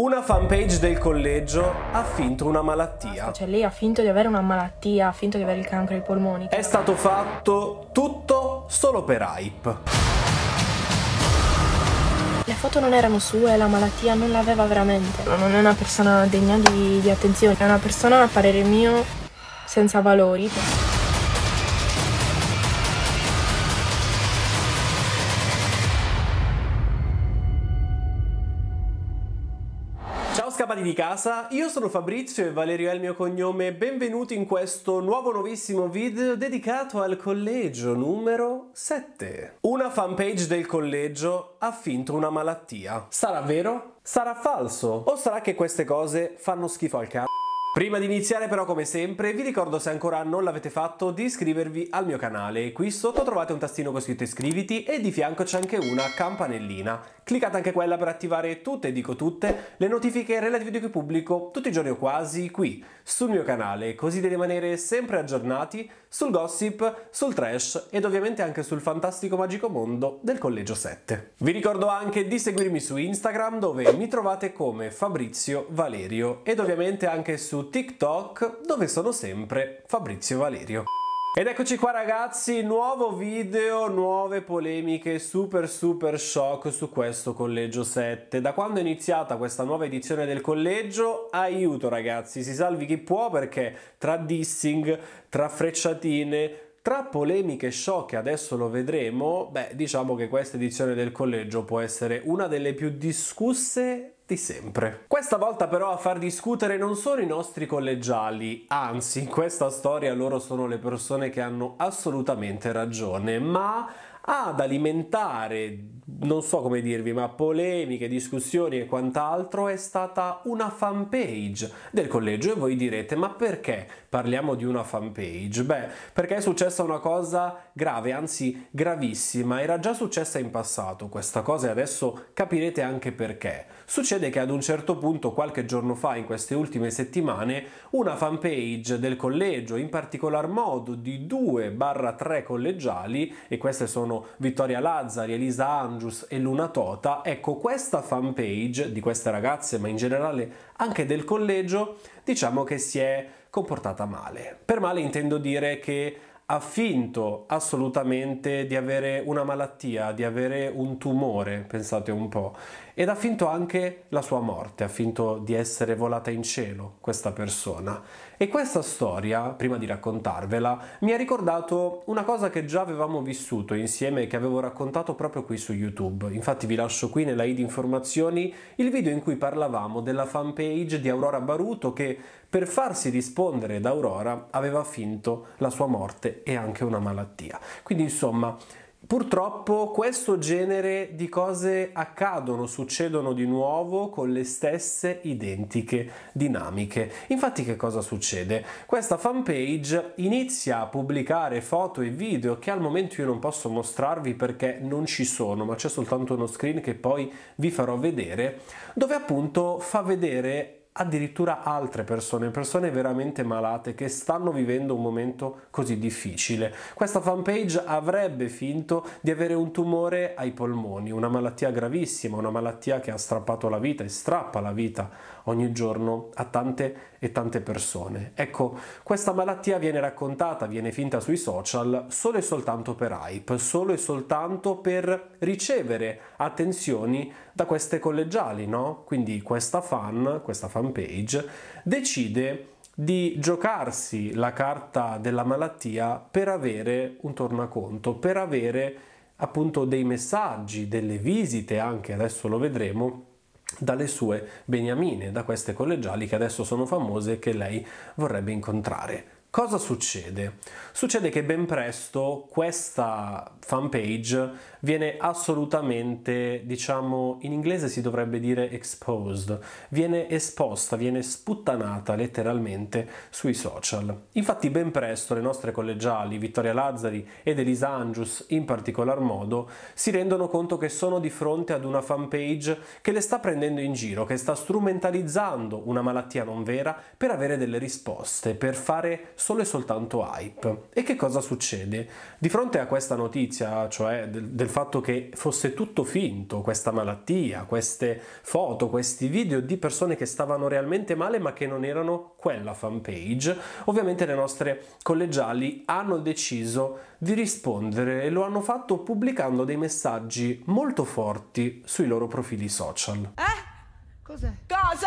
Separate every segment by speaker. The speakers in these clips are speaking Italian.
Speaker 1: Una fanpage del collegio ha finto una malattia.
Speaker 2: Cioè lei ha finto di avere una malattia, ha finto di avere il cancro ai polmoni.
Speaker 1: È stato fatto tutto solo per hype.
Speaker 2: Le foto non erano sue, la malattia non l'aveva veramente. Non è una persona degna di, di attenzione, è una persona a parere mio senza valori.
Speaker 1: lontani di casa, io sono Fabrizio e Valerio è il mio cognome, benvenuti in questo nuovo nuovissimo video dedicato al collegio numero 7. Una fanpage del collegio ha finto una malattia. Sarà vero? Sarà falso? O sarà che queste cose fanno schifo al cazzo? Prima di iniziare però come sempre vi ricordo se ancora non l'avete fatto di iscrivervi al mio canale, qui sotto trovate un tastino con scritto iscriviti e di fianco c'è anche una campanellina, cliccate anche quella per attivare tutte, dico tutte, le notifiche relative a video che pubblico tutti i giorni o quasi qui sul mio canale, così da rimanere sempre aggiornati sul gossip, sul trash ed ovviamente anche sul fantastico magico mondo del Collegio 7. Vi ricordo anche di seguirmi su Instagram dove mi trovate come Fabrizio Valerio ed ovviamente anche su TikTok dove sono sempre Fabrizio Valerio. Ed eccoci qua ragazzi, nuovo video, nuove polemiche, super super shock su questo collegio 7. Da quando è iniziata questa nuova edizione del collegio, aiuto ragazzi, si salvi chi può perché tra dissing, tra frecciatine, tra polemiche sciocche, adesso lo vedremo, beh diciamo che questa edizione del collegio può essere una delle più discusse di sempre. Questa volta però a far discutere non sono i nostri collegiali, anzi in questa storia loro sono le persone che hanno assolutamente ragione, ma ad alimentare, non so come dirvi, ma polemiche, discussioni e quant'altro è stata una fanpage del collegio e voi direte ma perché parliamo di una fanpage? Beh, perché è successa una cosa grave, anzi gravissima, era già successa in passato questa cosa e adesso capirete anche perché. Succede che ad un certo punto, qualche giorno fa, in queste ultime settimane, una fanpage del collegio, in particolar modo di due barra tre collegiali, e queste sono Vittoria Lazzari, Elisa Angius e Luna Tota, ecco questa fanpage di queste ragazze, ma in generale anche del collegio, diciamo che si è comportata male. Per male intendo dire che ha finto assolutamente di avere una malattia, di avere un tumore, pensate un po', ed ha finto anche la sua morte, ha finto di essere volata in cielo questa persona. E questa storia, prima di raccontarvela, mi ha ricordato una cosa che già avevamo vissuto insieme e che avevo raccontato proprio qui su YouTube. Infatti vi lascio qui nella id informazioni il video in cui parlavamo della fanpage di Aurora Baruto che per farsi rispondere da Aurora aveva finto la sua morte e anche una malattia. Quindi insomma Purtroppo questo genere di cose accadono, succedono di nuovo con le stesse identiche dinamiche. Infatti che cosa succede? Questa fanpage inizia a pubblicare foto e video che al momento io non posso mostrarvi perché non ci sono, ma c'è soltanto uno screen che poi vi farò vedere, dove appunto fa vedere addirittura altre persone, persone veramente malate che stanno vivendo un momento così difficile. Questa fanpage avrebbe finto di avere un tumore ai polmoni, una malattia gravissima, una malattia che ha strappato la vita e strappa la vita ogni giorno a tante e tante persone. Ecco, questa malattia viene raccontata, viene finta sui social solo e soltanto per hype, solo e soltanto per ricevere attenzioni da queste collegiali, no? Quindi questa fan, questa fanpage, decide di giocarsi la carta della malattia per avere un tornaconto, per avere appunto dei messaggi, delle visite anche, adesso lo vedremo, dalle sue beniamine, da queste collegiali che adesso sono famose e che lei vorrebbe incontrare. Cosa succede? Succede che ben presto questa fanpage viene assolutamente, diciamo, in inglese si dovrebbe dire exposed, viene esposta, viene sputtanata letteralmente sui social. Infatti ben presto le nostre collegiali, Vittoria Lazzari ed Elisa Angius in particolar modo, si rendono conto che sono di fronte ad una fanpage che le sta prendendo in giro, che sta strumentalizzando una malattia non vera per avere delle risposte, per fare solo e soltanto hype. E che cosa succede? Di fronte a questa notizia, cioè del, del fatto che fosse tutto finto, questa malattia, queste foto, questi video di persone che stavano realmente male ma che non erano quella fanpage, ovviamente le nostre collegiali hanno deciso di rispondere e lo hanno fatto pubblicando dei messaggi molto forti sui loro profili social. Eh?
Speaker 2: Cos'è? Cosa?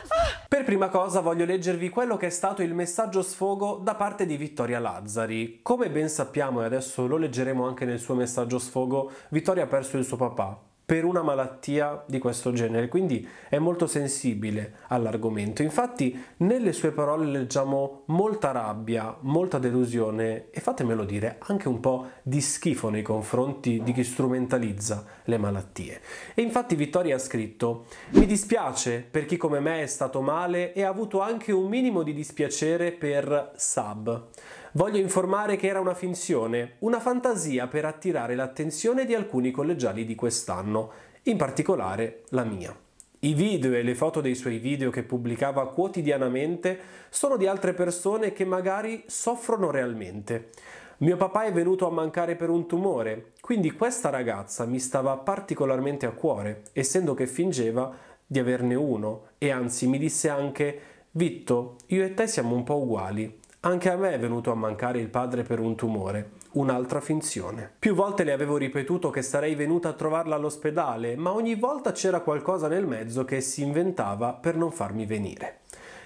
Speaker 1: Cos'è? Ah! Per prima cosa voglio leggervi quello che è stato il messaggio sfogo da parte di Vittoria Lazzari. Come ben sappiamo e adesso lo leggeremo anche nel suo messaggio sfogo, Vittoria ha perso il suo papà, per una malattia di questo genere, quindi è molto sensibile all'argomento. Infatti nelle sue parole leggiamo molta rabbia, molta delusione e fatemelo dire anche un po' di schifo nei confronti di chi strumentalizza le malattie. E infatti Vittoria ha scritto Mi dispiace per chi come me è stato male e ha avuto anche un minimo di dispiacere per Sab. Voglio informare che era una finzione, una fantasia per attirare l'attenzione di alcuni collegiali di quest'anno, in particolare la mia. I video e le foto dei suoi video che pubblicava quotidianamente sono di altre persone che magari soffrono realmente. Mio papà è venuto a mancare per un tumore, quindi questa ragazza mi stava particolarmente a cuore, essendo che fingeva di averne uno e anzi mi disse anche Vitto, io e te siamo un po' uguali, anche a me è venuto a mancare il padre per un tumore, un'altra finzione. Più volte le avevo ripetuto che sarei venuta a trovarla all'ospedale, ma ogni volta c'era qualcosa nel mezzo che si inventava per non farmi venire.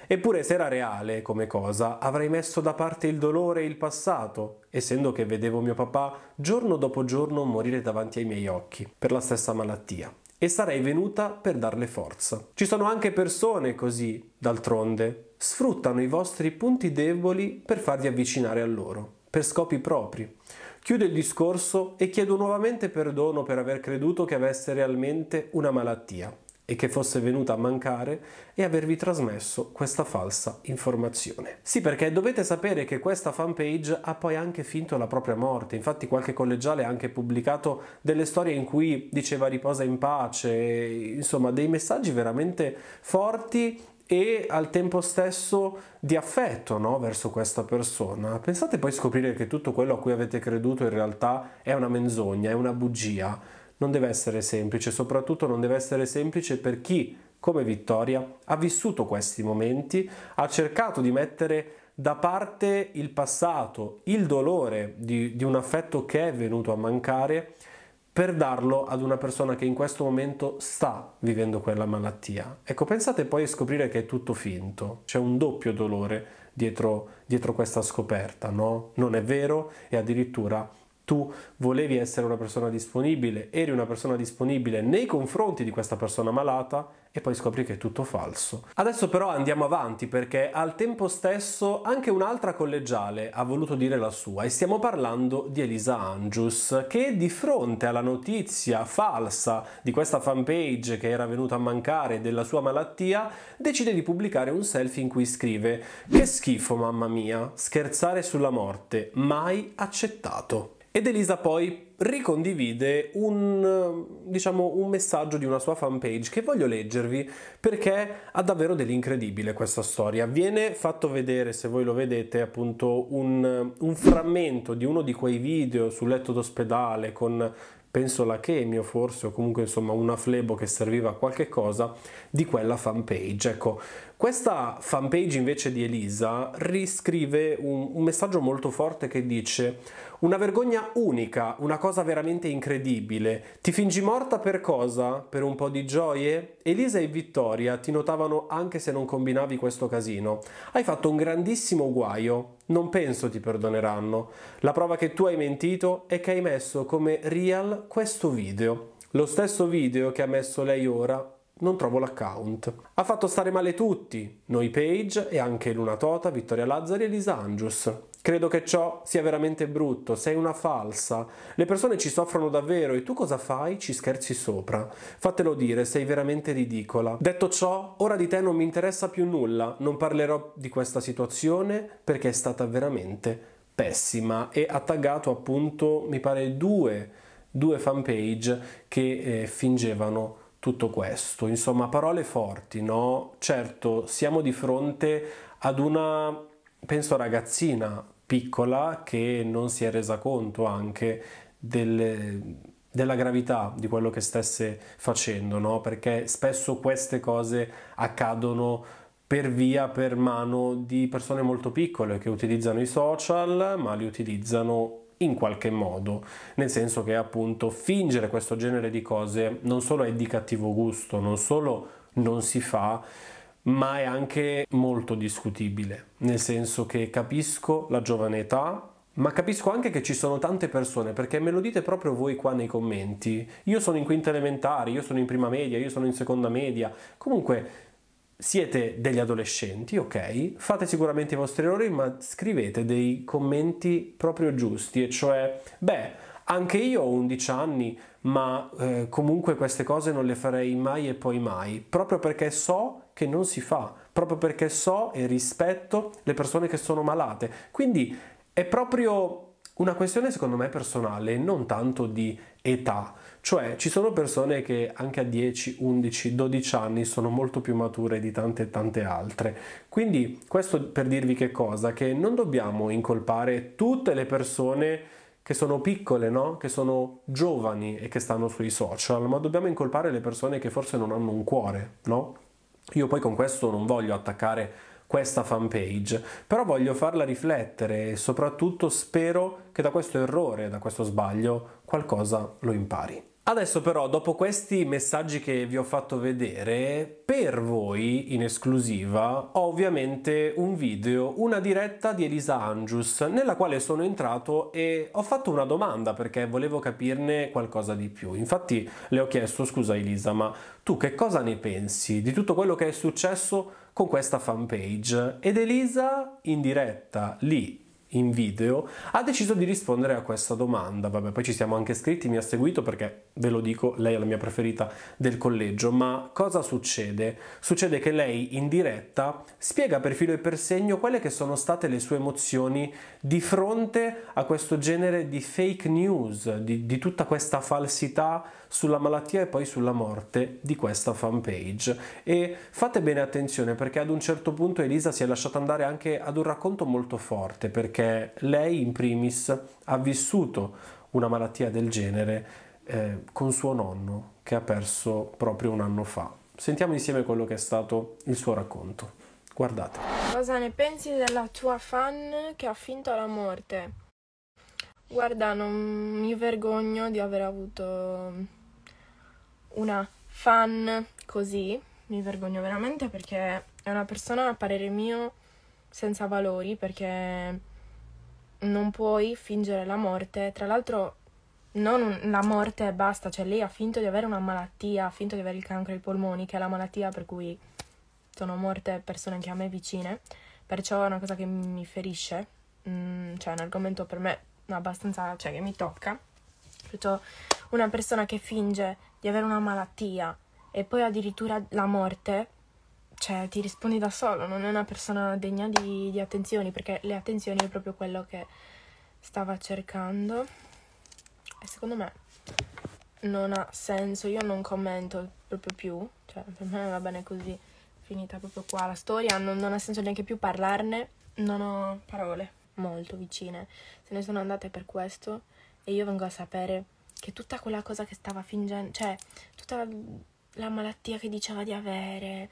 Speaker 1: Eppure se era reale come cosa, avrei messo da parte il dolore e il passato, essendo che vedevo mio papà giorno dopo giorno morire davanti ai miei occhi per la stessa malattia e sarei venuta per darle forza. Ci sono anche persone così, d'altronde, sfruttano i vostri punti deboli per farvi avvicinare a loro, per scopi propri. Chiudo il discorso e chiedo nuovamente perdono per aver creduto che avesse realmente una malattia e che fosse venuta a mancare e avervi trasmesso questa falsa informazione. Sì, perché dovete sapere che questa fanpage ha poi anche finto la propria morte, infatti qualche collegiale ha anche pubblicato delle storie in cui diceva riposa in pace, insomma dei messaggi veramente forti e al tempo stesso di affetto no? verso questa persona. Pensate poi a scoprire che tutto quello a cui avete creduto in realtà è una menzogna, è una bugia. Non deve essere semplice, soprattutto non deve essere semplice per chi, come Vittoria, ha vissuto questi momenti, ha cercato di mettere da parte il passato, il dolore di, di un affetto che è venuto a mancare per darlo ad una persona che in questo momento sta vivendo quella malattia. Ecco, pensate poi a scoprire che è tutto finto, c'è un doppio dolore dietro, dietro questa scoperta, no? Non è vero e addirittura tu volevi essere una persona disponibile, eri una persona disponibile nei confronti di questa persona malata e poi scopri che è tutto falso. Adesso però andiamo avanti perché al tempo stesso anche un'altra collegiale ha voluto dire la sua e stiamo parlando di Elisa Angius che di fronte alla notizia falsa di questa fanpage che era venuta a mancare della sua malattia decide di pubblicare un selfie in cui scrive che schifo mamma mia, scherzare sulla morte, mai accettato. Ed Elisa poi ricondivide un, diciamo, un messaggio di una sua fanpage che voglio leggervi perché ha davvero dell'incredibile questa storia. Viene fatto vedere, se voi lo vedete, appunto un, un frammento di uno di quei video sul letto d'ospedale con penso la chemio forse o comunque insomma una flebo che serviva a qualche cosa di quella fanpage. Ecco, questa fanpage invece di Elisa riscrive un, un messaggio molto forte che dice una vergogna unica, una cosa veramente incredibile. Ti fingi morta per cosa? Per un po' di gioie? Elisa e Vittoria ti notavano anche se non combinavi questo casino. Hai fatto un grandissimo guaio, non penso ti perdoneranno. La prova che tu hai mentito è che hai messo come real questo video. Lo stesso video che ha messo lei ora, non trovo l'account. Ha fatto stare male tutti, Noi Page e anche Luna Tota, Vittoria Lazzari e Lisa Angius. Credo che ciò sia veramente brutto, sei una falsa. Le persone ci soffrono davvero e tu cosa fai? Ci scherzi sopra. Fatelo dire, sei veramente ridicola. Detto ciò, ora di te non mi interessa più nulla, non parlerò di questa situazione perché è stata veramente pessima e ha taggato appunto, mi pare, due, due fanpage che eh, fingevano tutto questo. Insomma, parole forti, no? Certo, siamo di fronte ad una, penso, ragazzina piccola che non si è resa conto anche delle, della gravità di quello che stesse facendo, no? perché spesso queste cose accadono per via, per mano di persone molto piccole che utilizzano i social, ma li utilizzano in qualche modo, nel senso che appunto fingere questo genere di cose non solo è di cattivo gusto, non solo non si fa, ma è anche molto discutibile, nel senso che capisco la giovane età, ma capisco anche che ci sono tante persone, perché me lo dite proprio voi qua nei commenti. Io sono in quinta elementare, io sono in prima media, io sono in seconda media. Comunque siete degli adolescenti, ok? Fate sicuramente i vostri errori, ma scrivete dei commenti proprio giusti, e cioè, beh, anche io ho 11 anni, ma eh, comunque queste cose non le farei mai e poi mai, proprio perché so che non si fa, proprio perché so e rispetto le persone che sono malate. Quindi è proprio una questione secondo me personale, non tanto di età, cioè ci sono persone che anche a 10, 11, 12 anni sono molto più mature di tante e tante altre. Quindi questo per dirvi che cosa? Che non dobbiamo incolpare tutte le persone che sono piccole, no? che sono giovani e che stanno sui social, ma dobbiamo incolpare le persone che forse non hanno un cuore, no? Io poi con questo non voglio attaccare questa fanpage, però voglio farla riflettere e soprattutto spero che da questo errore, da questo sbaglio, qualcosa lo impari. Adesso però, dopo questi messaggi che vi ho fatto vedere, per voi in esclusiva ho ovviamente un video, una diretta di Elisa Angius, nella quale sono entrato e ho fatto una domanda perché volevo capirne qualcosa di più. Infatti le ho chiesto, scusa Elisa, ma tu che cosa ne pensi di tutto quello che è successo con questa fanpage? Ed Elisa in diretta lì in video, ha deciso di rispondere a questa domanda. Vabbè, poi ci siamo anche scritti, mi ha seguito perché ve lo dico, lei è la mia preferita del collegio, ma cosa succede? Succede che lei in diretta spiega per filo e per segno quelle che sono state le sue emozioni di fronte a questo genere di fake news, di, di tutta questa falsità sulla malattia e poi sulla morte di questa fanpage. E fate bene attenzione perché ad un certo punto Elisa si è lasciata andare anche ad un racconto molto forte perché eh, lei in primis ha vissuto una malattia del genere eh, con suo nonno che ha perso proprio un anno fa. Sentiamo insieme quello che è stato il suo racconto. Guardate.
Speaker 2: Cosa ne pensi della tua fan che ha finto la morte? Guarda, non mi vergogno di aver avuto una fan così, mi vergogno veramente perché è una persona a parere mio senza valori perché non puoi fingere la morte. Tra l'altro, non la morte e basta, cioè lei ha finto di avere una malattia, ha finto di avere il cancro ai polmoni, che è la malattia per cui sono morte persone anche a me vicine, perciò è una cosa che mi ferisce, mm, cioè è un argomento per me abbastanza, cioè che mi tocca. Perciò una persona che finge di avere una malattia e poi addirittura la morte cioè, ti rispondi da solo, non è una persona degna di, di attenzioni, perché le attenzioni è proprio quello che stava cercando. E secondo me non ha senso, io non commento proprio più, cioè per me va bene così, finita proprio qua la storia, non, non ha senso neanche più parlarne, non ho parole molto vicine, se ne sono andate per questo e io vengo a sapere che tutta quella cosa che stava fingendo, cioè tutta la, la malattia che diceva di avere,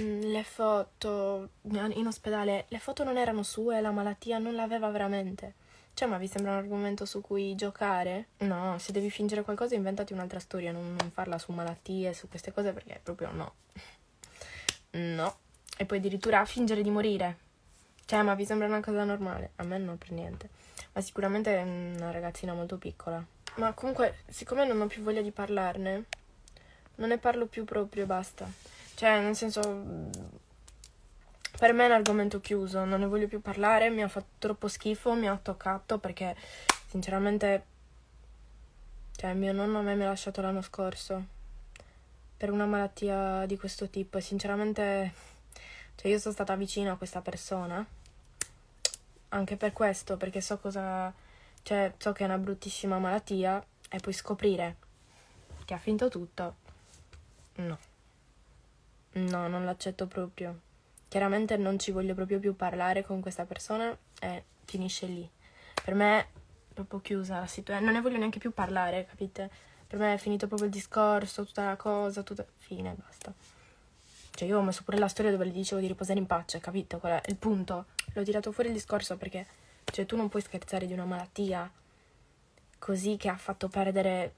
Speaker 2: Mm, le foto in ospedale, le foto non erano sue, la malattia non l'aveva veramente. Cioè, ma vi sembra un argomento su cui giocare? No, se devi fingere qualcosa inventati un'altra storia, non, non farla su malattie, su queste cose, perché proprio no. No. E poi addirittura fingere di morire. Cioè, ma vi sembra una cosa normale? A me no, per niente. Ma sicuramente è una ragazzina molto piccola. Ma comunque, siccome non ho più voglia di parlarne, non ne parlo più proprio, basta. Cioè, nel senso, mm, per me è un argomento chiuso, non ne voglio più parlare, mi ha fatto troppo schifo, mi ha toccato perché sinceramente, cioè, mio nonno a me mi ha lasciato l'anno scorso per una malattia di questo tipo e sinceramente, cioè, io sono stata vicina a questa persona anche per questo, perché so cosa, cioè, so che è una bruttissima malattia e poi scoprire che ha finto tutto, no. No, non l'accetto proprio. Chiaramente non ci voglio proprio più parlare con questa persona e finisce lì. Per me è proprio chiusa la situazione, non ne voglio neanche più parlare, capite? Per me è finito proprio il discorso, tutta la cosa, tutta... Fine, basta. Cioè io ho messo pure la storia dove le dicevo di riposare in pace, capito? Qual è il punto. L'ho tirato fuori il discorso perché, cioè, tu non puoi scherzare di una malattia così che ha fatto perdere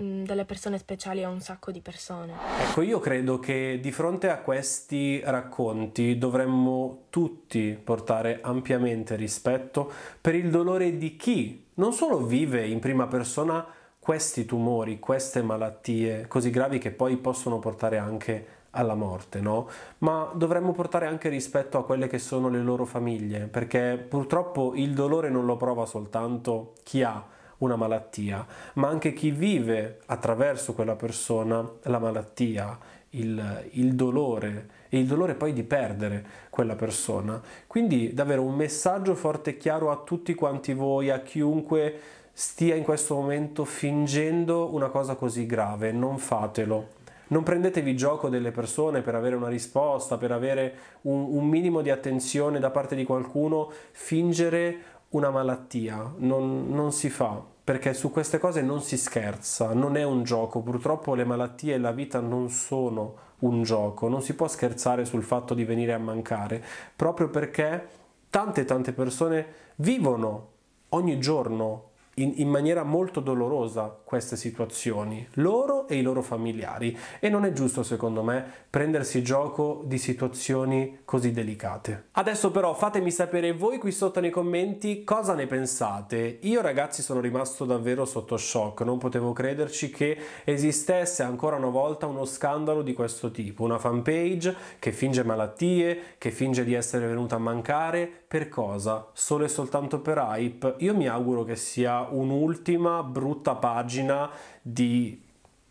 Speaker 2: Mm, delle persone speciali a un sacco di persone.
Speaker 1: Ecco, io credo che di fronte a questi racconti dovremmo tutti portare ampiamente rispetto per il dolore di chi non solo vive in prima persona questi tumori, queste malattie così gravi che poi possono portare anche alla morte, no? Ma dovremmo portare anche rispetto a quelle che sono le loro famiglie, perché purtroppo il dolore non lo prova soltanto chi ha una malattia, ma anche chi vive attraverso quella persona la malattia, il, il dolore e il dolore poi di perdere quella persona. Quindi davvero un messaggio forte e chiaro a tutti quanti voi, a chiunque stia in questo momento fingendo una cosa così grave, non fatelo. Non prendetevi gioco delle persone per avere una risposta, per avere un, un minimo di attenzione da parte di qualcuno, fingere una malattia, non, non si fa perché su queste cose non si scherza, non è un gioco, purtroppo le malattie e la vita non sono un gioco, non si può scherzare sul fatto di venire a mancare, proprio perché tante tante persone vivono ogni giorno in, in, maniera molto dolorosa queste situazioni, loro e i loro familiari. E non è giusto, secondo me, prendersi gioco di situazioni così delicate. Adesso però fatemi sapere voi qui sotto nei commenti cosa ne pensate. Io ragazzi sono rimasto davvero sotto shock, non potevo crederci che esistesse ancora una volta uno scandalo di questo tipo, una fanpage che finge malattie, che finge di essere venuta a mancare, per cosa? Solo e soltanto per hype? Io mi auguro che sia un'ultima brutta pagina di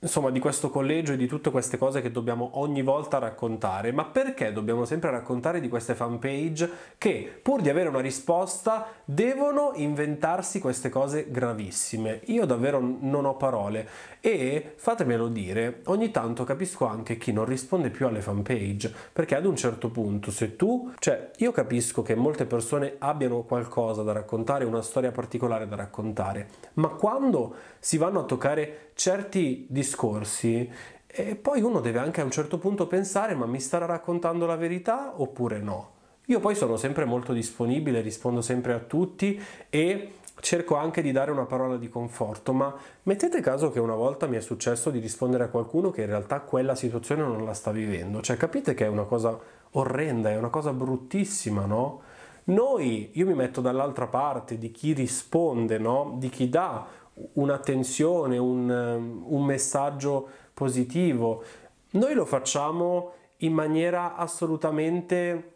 Speaker 1: insomma di questo collegio e di tutte queste cose che dobbiamo ogni volta raccontare, ma perché dobbiamo sempre raccontare di queste fanpage che pur di avere una risposta devono inventarsi queste cose gravissime? Io davvero non ho parole e fatemelo dire, ogni tanto capisco anche chi non risponde più alle fanpage, perché ad un certo punto se tu, cioè io capisco che molte persone abbiano qualcosa da raccontare, una storia particolare da raccontare, ma quando si vanno a toccare certi discorsi discorsi e poi uno deve anche a un certo punto pensare ma mi starà raccontando la verità oppure no. Io poi sono sempre molto disponibile, rispondo sempre a tutti e cerco anche di dare una parola di conforto, ma mettete caso che una volta mi è successo di rispondere a qualcuno che in realtà quella situazione non la sta vivendo, cioè capite che è una cosa orrenda, è una cosa bruttissima, no? Noi, io mi metto dall'altra parte di chi risponde, no? Di chi dà un'attenzione, un, ehm, un messaggio positivo. Noi lo facciamo in maniera assolutamente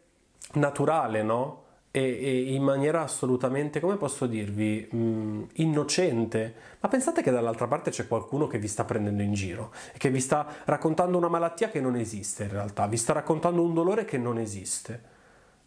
Speaker 1: naturale, no? e, in maniera assolutamente, come posso dirvi, mh, mm, innocente. Ma pensate che dall'altra parte c'è qualcuno che vi sta prendendo in giro e che vi sta raccontando una malattia che non esiste in realtà, vi sta raccontando un dolore che non esiste.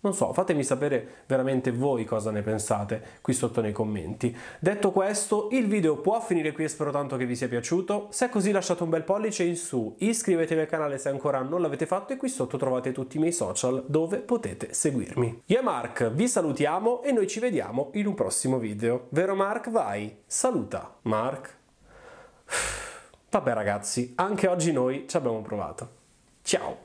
Speaker 1: Non so, fatemi sapere veramente voi cosa ne pensate qui sotto nei commenti. Detto questo, il video può finire qui e spero tanto che vi sia piaciuto. Se è così lasciate un bel pollice in su, iscrivetevi al canale se ancora non l'avete fatto e qui sotto trovate tutti i miei social dove potete seguirmi. Io e Mark vi salutiamo e noi ci vediamo in un prossimo video. Vero Mark? Vai! Saluta Mark! Vabbè ragazzi, anche oggi noi ci abbiamo provato. Ciao!